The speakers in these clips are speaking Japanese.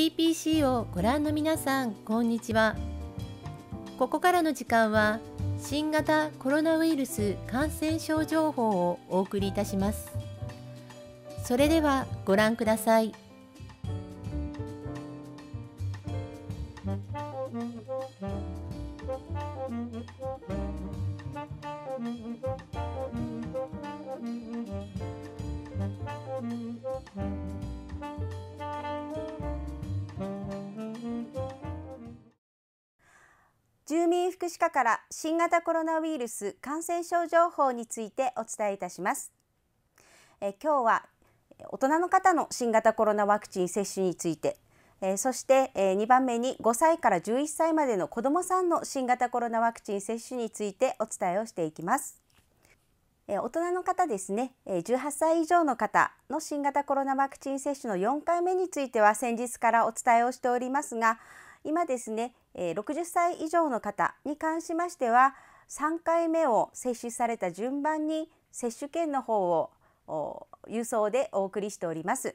TPC をご覧の皆さんこんにちはここからの時間は新型コロナウイルス感染症情報をお送りいたしますそれではご覧ください住民福祉課から新型コロナウイルス感染症情報についてお伝えいたします。え今日は大人の方の新型コロナワクチン接種について、えそしてえ2番目に5歳から11歳までの子どもさんの新型コロナワクチン接種についてお伝えをしていきます。大人の方ですね18歳以上の方の新型コロナワクチン接種の4回目については先日からお伝えをしておりますが今ですね、60歳以上の方に関しましては3回目を接種された順番に接種券の方を郵送でお送りしております。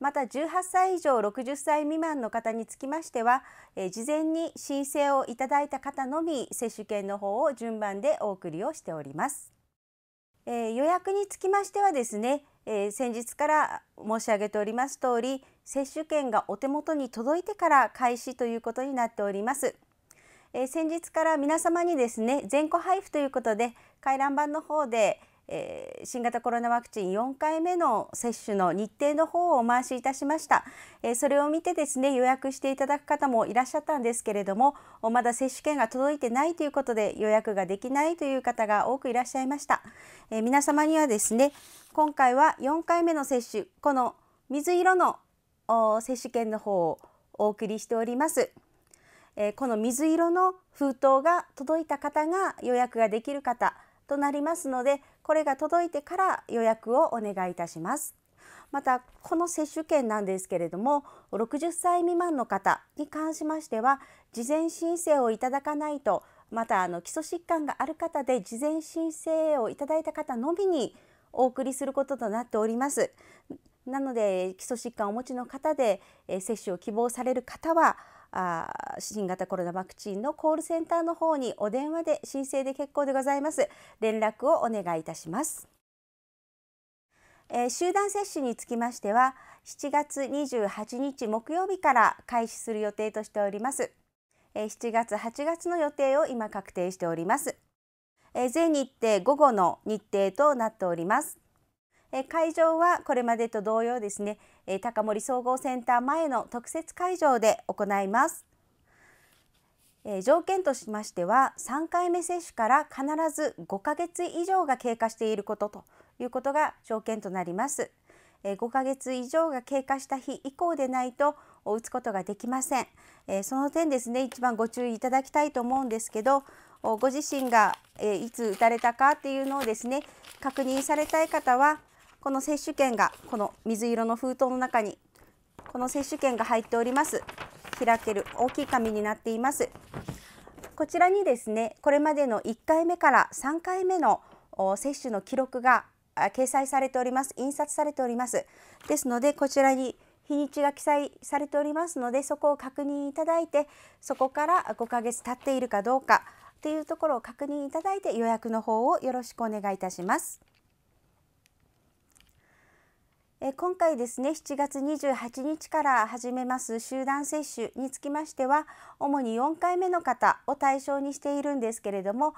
また18歳以上60歳未満の方につきましては、事前に申請をいただいた方のみ接種券の方を順番でお送りをしております。予約につきましてはですね、えー、先日から申し上げております通り接種券がお手元に届いてから開始ということになっております。えー、先日から皆様にですね全個配布ということで回覧板の方で、えー、新型コロナワクチン4回目の接種の日程の方をお回しいたしました、えー、それを見てですね予約していただく方もいらっしゃったんですけれどもまだ接種券が届いてないということで予約ができないという方が多くいらっしゃいました、えー、皆様にはですね今回は4回目の接種この水色の接種券の方をお送りしております、えー、この水色の封筒が届いた方が予約ができる方となりますのでこれが届いてから予約をお願いいたします。またこの接種券なんですけれども60歳未満の方に関しましては事前申請をいただかないとまたあの基礎疾患がある方で事前申請をいただいた方のみにお送りすることとなっております。なので基礎疾患をお持ちの方で接種を希望される方はあ新型コロナワクチンのコールセンターの方にお電話で申請で結構でございます連絡をお願いいたします、えー、集団接種につきましては7月28日木曜日から開始する予定としております7月8月の予定を今確定しております全日程午後の日程となっております会場はこれまでと同様ですねえ高森総合センター前の特設会場で行います。え条件としましては3回目接種から必ず5ヶ月以上が経過していることということが条件となります。え5ヶ月以上が経過した日以降でないと打つことができません。えその点ですね一番ご注意いただきたいと思うんですけどご自身がいつ打たれたかっていうのをですね確認されたい方はこの接種券がこの水色の封筒の中にこの接種券が入っております開ける大きい紙になっていますこちらにですねこれまでの1回目から3回目の接種の記録が掲載されております印刷されておりますですのでこちらに日にちが記載されておりますのでそこを確認いただいてそこから5ヶ月経っているかどうかというところを確認いただいて予約の方をよろしくお願いいたします。え今回ですね7月28日から始めます集団接種につきましては主に4回目の方を対象にしているんですけれども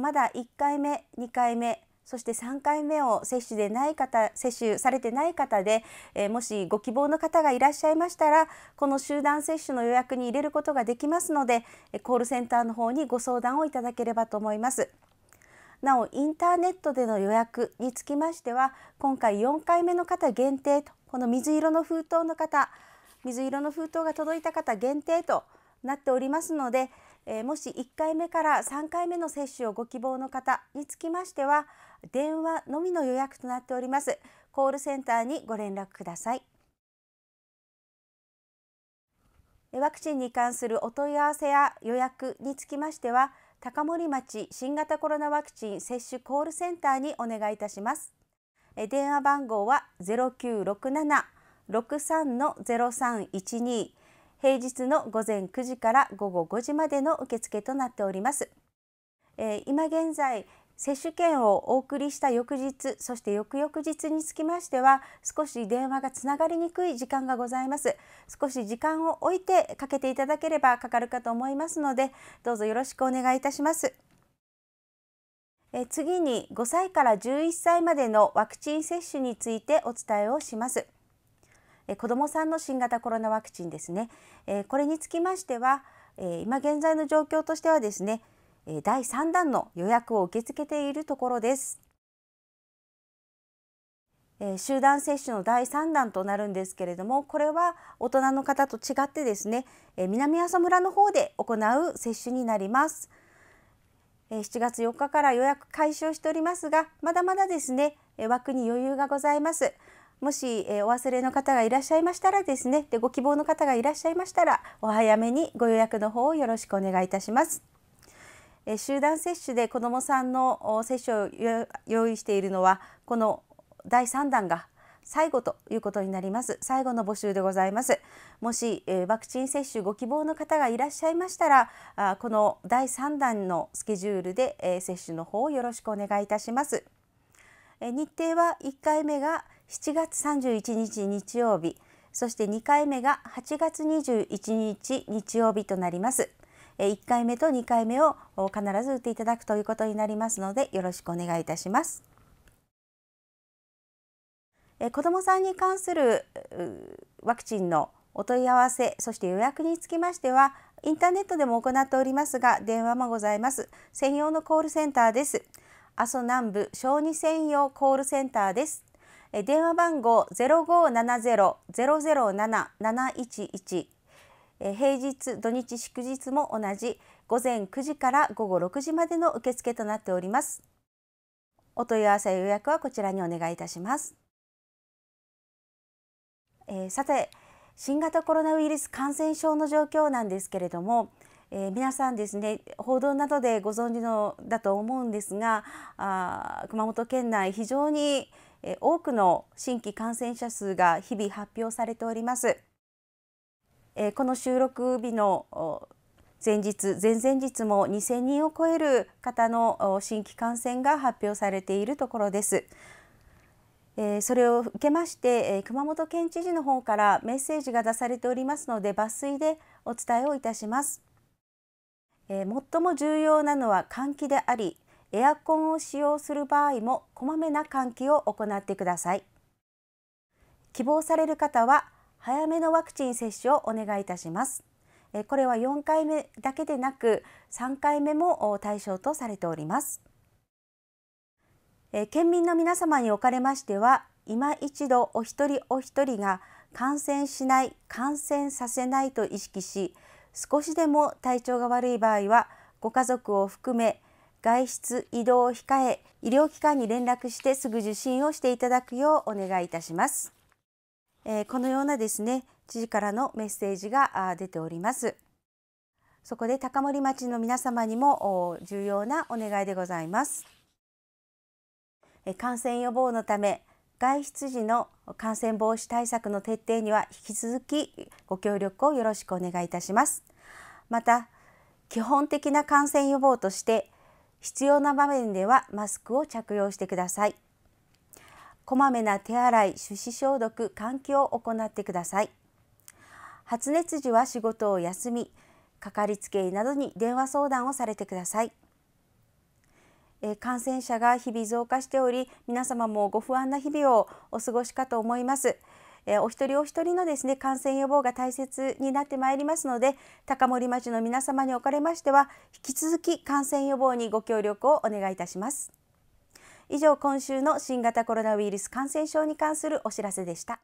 まだ1回目2回目そして3回目を接種でない方接種されてない方で、えもしご希望の方がいらっしゃいましたらこの集団接種の予約に入れることができますのでコールセンターの方にご相談をいただければと思います。なおインターネットでの予約につきましては今回4回目の方限定とこの水色の封筒の方水色の封筒が届いた方限定となっておりますので、えー、もし1回目から3回目の接種をご希望の方につきましては電話のみの予約となっておりますコールセンターにご連絡くださいワクチンに関するお問い合わせや予約につきましては高森町新型コロナワクチン接種コールセンターにお願いいたします。電話番号は0967-63-0312平日の午前9時から午後5時までの受付となっております。今現在接種券をお送りした翌日そして翌々日につきましては少し電話がつながりにくい時間がございます少し時間を置いてかけていただければかかるかと思いますのでどうぞよろしくお願いいたしますえ次に5歳から11歳までのワクチン接種についてお伝えをしますえ子どもさんの新型コロナワクチンですねえこれにつきましてはえ今現在の状況としてはですね第3弾の予約を受け付けているところです。集団接種の第3弾となるんですけれどもこれは大人の方と違ってですね南阿蘇村の方で行う接種になります。7月4日から予約開始をしておりますがまだまだですね枠に余裕がございます。もし、えお忘れの方がいらっしゃいましたらですねでご希望の方がいらっしゃいましたらお早めにご予約の方をよろしくお願いいたします。え集団接種で子どもさんの接種を用意しているのはこの第3弾が最後ということになります最後の募集でございますもし、えー、ワクチン接種ご希望の方がいらっしゃいましたらあこの第3弾のスケジュールで、えー、接種の方をよろしくお願いいたします、えー、日程は1回目が7月31日日曜日そして2回目が8月21日日曜日となります1回目と2回目を必ず打っていただくということになりますのでよろしくお願いいたします。子どもさんに関するワクチンのお問い合わせそして予約につきましてはインターネットでも行っておりますが電話もございます専用のコールセンターです阿蘇南部小児専用コールセンターです電話番号0570-007-711え平日土日祝日も同じ午前9時から午後6時までの受付となっておりますお問い合わせ予約はこちらにお願いいたします、えー、さて新型コロナウイルス感染症の状況なんですけれども、えー、皆さんですね報道などでご存知のだと思うんですがあ熊本県内非常に多くの新規感染者数が日々発表されております。えー、この収録日の前日前々日も2,000人を超える方の新規感染が発表されているところです。えそれを受けまして、え熊本県知事の方からメッセージが出されておりますので抜粋でお伝えをいたします、え最も重要なのは換気でありエアコンを使用する場合もこまめな換気を行ってください希望される方は早めのワクチン接種をお願いいたします。これは4回目だけでなく3回目も対象とされております。県民の皆様におかれましては今一度お一人お一人が感染しない感染させないと意識し少しでも体調が悪い場合はご家族を含め外出移動を控え医療機関に連絡してすぐ受診をしていただくようお願いいたします。えこのようなですね知事からのメッセージが出ております。そこで高森町の皆様にも重要なお願いでございます。え感染予防のため外出時の感染防止対策の徹底には引き続きご協力をよろしくお願いいたします。また基本的な感染予防として必要な場面ではマスクを着用してください。こまめな手洗い、手指消毒、換気を行ってください。発熱時は仕事を休み、かかりつけ医などに電話相談をされてください。感染者が日々増加しており皆様もご不安な日々をお過ごしかと思います。お一人お一人のですね感染予防が大切になってまいりますので高森町の皆様におかれましては引き続き感染予防にご協力をお願いいたします。以上今週の新型コロナウイルス感染症に関するお知らせでした